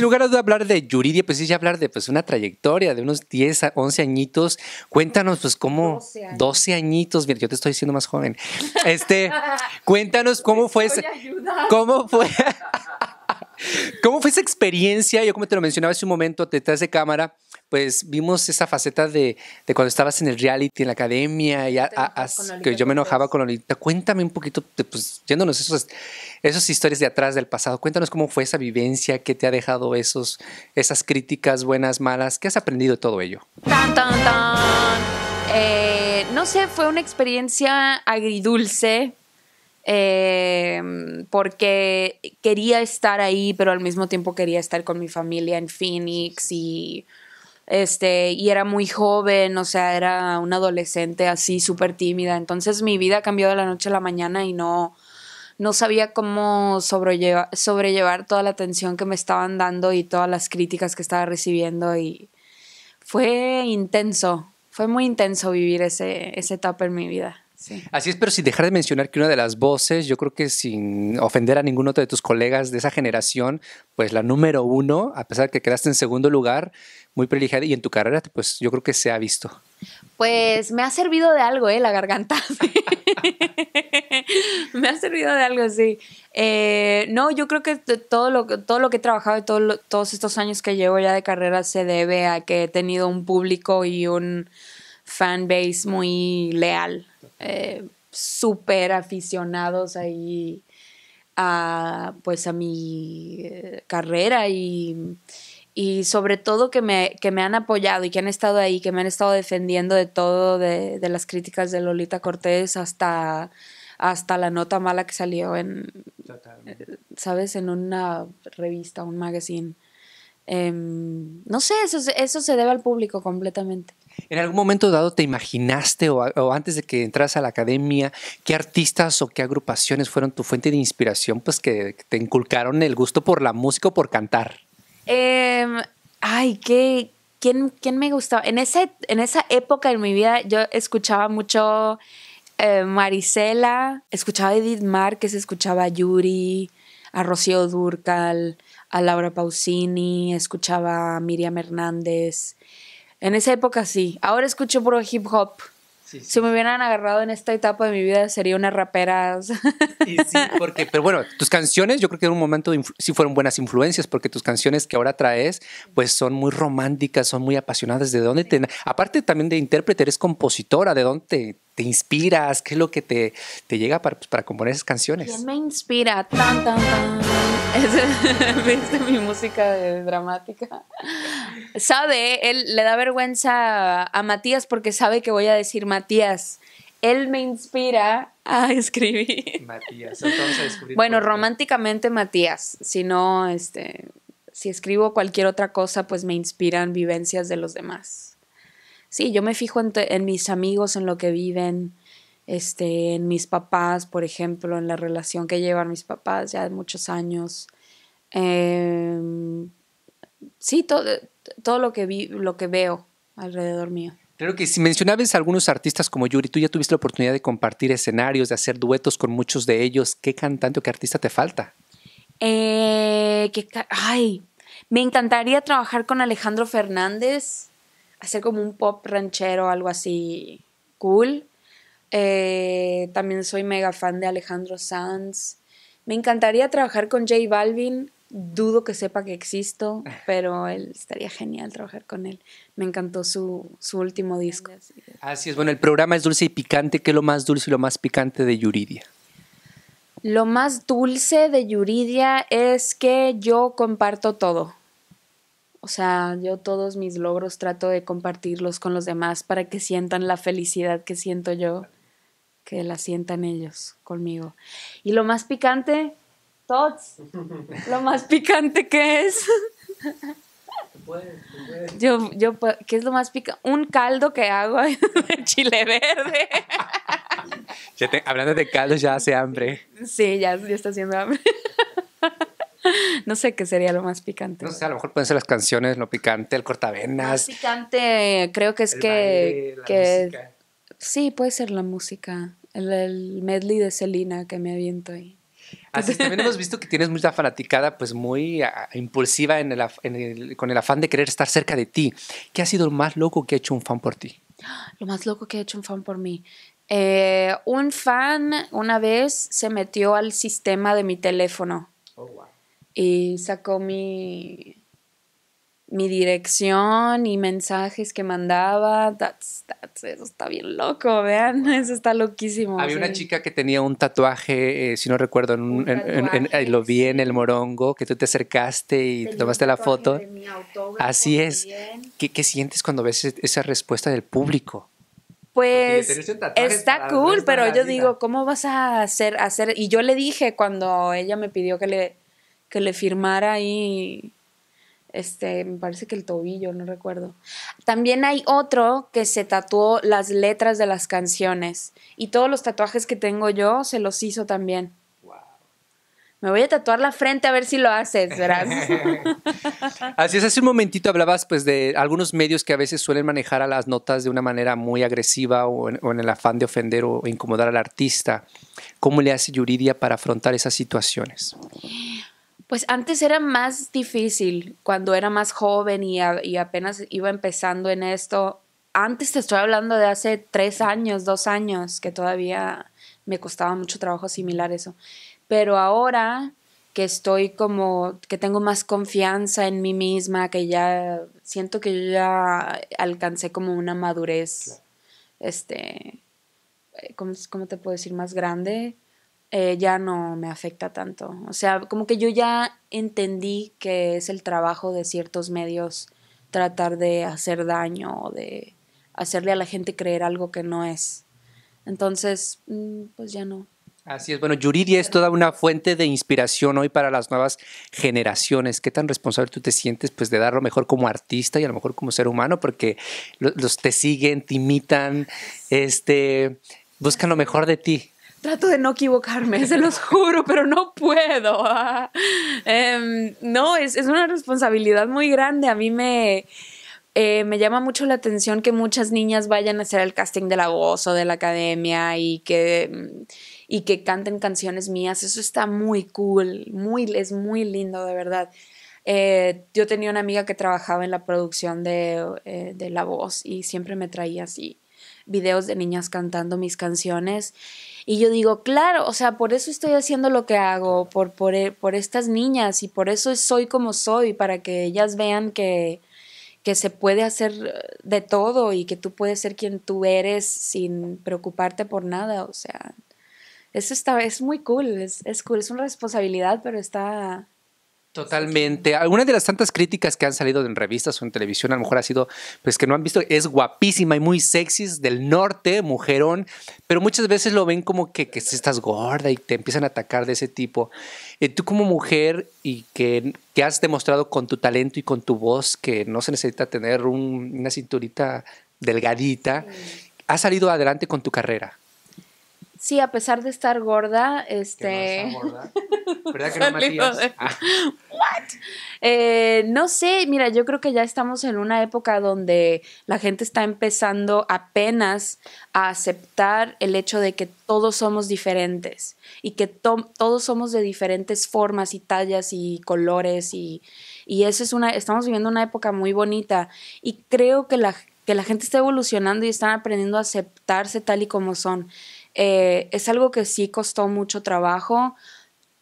lugar a hablar de Yuridia, pues sí, ya hablar de pues, una trayectoria de unos 10 a 11 añitos. Cuéntanos, pues, cómo. 12, añitos. Mira, yo te estoy diciendo más joven. Este, cuéntanos cómo fue. ¿Cómo fue? ¿Cómo fue esa experiencia? Yo como te lo mencionaba hace un momento, detrás de cámara, pues vimos esa faceta de, cuando estabas en el reality, en la academia, y que yo me enojaba con Lolita. Cuéntame un poquito, pues yéndonos esos, esos historias de atrás del pasado, cuéntanos cómo fue esa vivencia, qué te ha dejado esos, esas críticas buenas, malas, qué has aprendido de todo ello. Eh, no sé, fue una experiencia agridulce Em, porque quería estar ahí, pero al mismo tiempo quería estar con mi familia en Phoenix y este, y era muy joven, o sea, era una adolescente así súper tímida. Entonces mi vida cambió de la noche a la mañana y no, no sabía cómo sobrellevar, toda la atención que me estaban dando y todas las críticas que estaba recibiendo y fue intenso, fue muy intenso vivir ese, esa etapa en mi vida. Así es, pero sin dejar de mencionar que una de las voces, yo creo que sin ofender a ninguno de tus colegas de esa generación, pues la número uno, a pesar de que quedaste en segundo lugar, muy privilegiada y en tu carrera, pues yo creo que se ha visto. Pues me ha servido de algo, ¿eh? La garganta. me ha servido de algo, sí. Eh, no, yo creo que todo lo, todo lo que he trabajado y todos estos años que llevo ya de carrera se debe a que he tenido un público y un fanbase muy leal, eh, súper aficionados ahí a, pues a mi eh, carrera y, sobre todo que me, que me, han apoyado y que han estado ahí, que me han estado defendiendo de todo, de, las críticas de Lolita Cortés hasta, hasta la nota mala que salió en, eh, ¿sabes? En una revista, un magazine. Em, no sé, eso, eso se debe al público completamente. ¿En algún momento dado te imaginaste o, antes de que entras a la academia, qué artistas o qué agrupaciones fueron tu fuente de inspiración, pues que, te inculcaron el gusto por la música o por cantar? Em, ay, qué, ¿Quién, ¿quién, me gustaba? En, ese, en esa época en mi vida yo escuchaba mucho eh, Marisela, escuchaba a Edith Márquez, escuchaba a Yuri, a Rocío Durcal, a Laura Pausini, escuchaba a Miriam Hernández, en esa época sí. Ahora escucho puro hip hop. Si me hubieran agarrado en esta etapa de mi vida, sería una rapera. Y sí, porque, pero bueno, tus canciones, yo creo que en un momento sí fueron buenas influencias, porque tus canciones que ahora traes, pues son muy románticas, son muy apasionadas. ¿De dónde te.? Aparte también de intérprete, eres compositora, ¿de dónde te, inspiras? ¿Qué es lo que te, llega para, pues, para componer esas canciones? me inspira? Tan, tan, tan. ¿Viste mi música dramática? Sabe, él le da vergüenza a Matías porque sabe que voy a decir Matías. Él me inspira a escribir. Matías, entonces. Bueno, románticamente Matías, si no, este, si escribo cualquier otra cosa, pues me inspiran vivencias de los demás. Sí, yo me fijo en mis amigos, en lo que viven, este, en mis papás, por ejemplo, en la relación que llevan mis papás ya de muchos años. Em, sí, eh, todo, lo que vi, lo que veo alrededor mío. Claro que si mencionabas a algunos artistas como Yuri, tú ya tuviste la oportunidad de compartir escenarios, de hacer duetos con muchos de ellos. ¿Qué cantante o qué artista te falta? Eh, ay, me encantaría trabajar con Alejandro Fernández, hacer como un pop ranchero, algo así cool. Eh, también soy mega fan de Alejandro Sanz. Me encantaría trabajar con J Balvin. Dudo que sepa que existo, pero él estaría genial trabajar con él. Me encantó su, su último disco. Así es, bueno, el programa es dulce y picante. ¿Qué es lo más dulce y lo más picante de Yuridia? Lo más dulce de Yuridia es que yo comparto todo. O sea, yo todos mis logros trato de compartirlos con los demás para que sientan la felicidad que siento yo que la sientan ellos conmigo. Y lo más picante, tots, lo más picante que es. Yo, yo, ¿qué es lo más picante? Un caldo que hago de chile verde. hablando de caldo, ya hace hambre. Sí, ya, está haciendo hambre. No sé qué sería lo más picante. No sé, a lo mejor pueden ser las canciones, lo picante, el cortavenas. Lo picante, creo que es que. sí, puede ser la música el, medley de Selena que me aviento ahí. Así ah, también hemos visto que tienes mucha fanaticada, pues muy ah, impulsiva en el, con el afán de querer estar cerca de ti. ¿Qué ha sido lo más loco que ha hecho un fan por ti? Lo más loco que ha hecho un fan por mí. Eh, un fan una vez se metió al sistema de mi teléfono. Oh, y sacó mi, mi dirección y mensajes que mandaba. eso está bien loco, vean, eso está loquísimo. Había una chica que tenía un tatuaje, eh, si no recuerdo, lo vi en el morongo, que tú te acercaste y tomaste la foto. Así es. ¿Qué, sientes cuando ves e-, esa respuesta del público? Pues está cool, pero yo digo, ¿cómo vas a hacer, hacer? Y yo le dije cuando ella me pidió que le, le firmara y... Este, me parece que el tobillo, no recuerdo. También hay otro que se tatuó las letras de las canciones. Y todos los tatuajes que tengo yo se los hizo también. Wow. Me voy a tatuar la frente a ver si lo haces, verás. Así es, hace un momentito hablabas pues de algunos medios que a veces suelen manejar a las notas de una manera muy agresiva o en, el afán de ofender o incomodar al artista. ¿Cómo le hace Yuridia para afrontar esas situaciones? Pues antes era más difícil cuando era más joven y, y apenas iba empezando en esto. Antes te estoy hablando de hace tres años, dos años, que todavía me costaba mucho trabajo similar eso. Pero ahora que estoy como, que tengo más confianza en mí misma, que ya siento que yo ya alcancé como una madurez, este, eh, ¿cómo, ¿cómo, te puedo decir? Más grande eh, ya no me afecta tanto. O sea, como que yo ya entendí que es el trabajo de ciertos medios tratar de hacer daño o de hacerle a la gente creer algo que no es. Entonces, mm, pues ya no. Así es. Bueno, Yuridia es toda una fuente de inspiración hoy para las nuevas generaciones. ¿Qué tan responsable tú te sientes pues, de dar lo mejor como artista y a lo mejor como ser humano? Porque los, los te siguen, te imitan, este, buscan lo mejor de ti. Trato de no equivocarme, se los juro, pero no puedo. Em, no, es, es, una responsabilidad muy grande. A mí me, eh, me llama mucho la atención que muchas niñas vayan a hacer el casting de la voz o de la academia y que, y que canten canciones mías. Eso está muy cool, muy, es muy lindo, de verdad. Eh, yo tenía una amiga que trabajaba en la producción de, eh, de La Voz y siempre me traía así videos de niñas cantando mis canciones. Y yo digo, claro, o sea, por eso estoy haciendo lo que hago, por, por, e, por estas niñas y por eso soy como soy, para que ellas vean que, que se puede hacer eh, de todo y que tú puedes ser quien tú eres sin preocuparte por nada, o sea, eso está, es muy cool, es, es cool, es una responsabilidad, pero está, Totalmente. Algunas de las tantas críticas que han salido en revistas o en televisión, a lo mejor ha sido, pues que no han visto, es guapísima y muy sexy, del norte, mujerón, pero muchas veces lo ven como que, estás gorda y te empiezan a atacar de ese tipo. Eh, tú como mujer y que, has demostrado con tu talento y con tu voz que no se necesita tener una cinturita delgadita, has salido adelante con tu carrera. Sí, a pesar de estar gorda, este. no gorda? ¿Verdad que no, ah. eh, no sé, mira, yo creo que ya estamos en una época donde la gente está empezando apenas a aceptar el hecho de que todos somos diferentes y que todos somos de diferentes formas y tallas y colores y, y eso es una, estamos viviendo una época muy bonita y creo que la, la gente está evolucionando y están aprendiendo a aceptarse tal y como son. Eh, es algo que sí costó mucho trabajo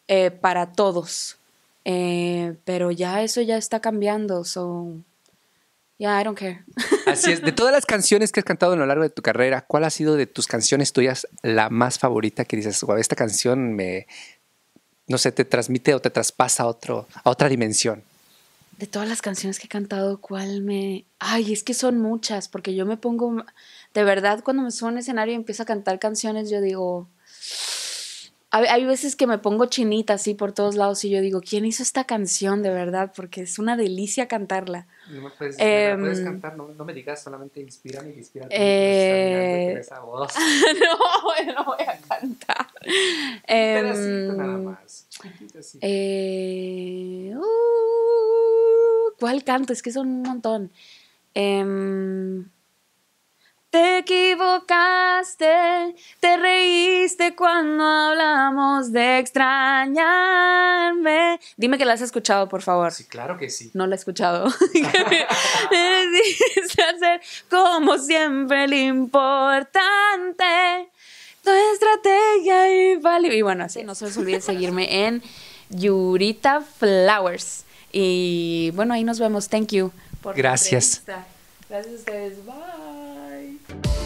eh, para todos, eh, pero ya eso ya está cambiando, so yeah, I don't care. Así es, de todas las canciones que has cantado a lo largo de tu carrera, ¿cuál ha sido de tus canciones tuyas la más favorita que dices, esta canción me, no sé, te transmite o te traspasa a, otro, a otra dimensión? de todas las canciones que he cantado, ¿cuál me...? Ay, es que son muchas, porque yo me pongo... De verdad, cuando me subo a un escenario y empiezo a cantar canciones, yo digo... Hay veces que me pongo chinita así por todos lados y yo digo, ¿quién hizo esta canción de verdad? Porque es una delicia cantarla. No me pues, puedes, em, cantar, no, me digas, solamente inspírame, eh, inspírate. esa voz. no, no voy a cantar. nada em, más. ¿Cuál canto? Es que son un montón. Em, te equivocaste, te reíste cuando hablamos de extrañarme. Dime que la has escuchado, por favor. Sí, claro que sí. No la he escuchado. como siempre el importante. Tu estrategia y vale. Y bueno, así no se olviden olvide seguirme en Yurita Flowers. Y bueno, ahí nos vemos. Thank you. Por Gracias. Gracias a ustedes. Bye.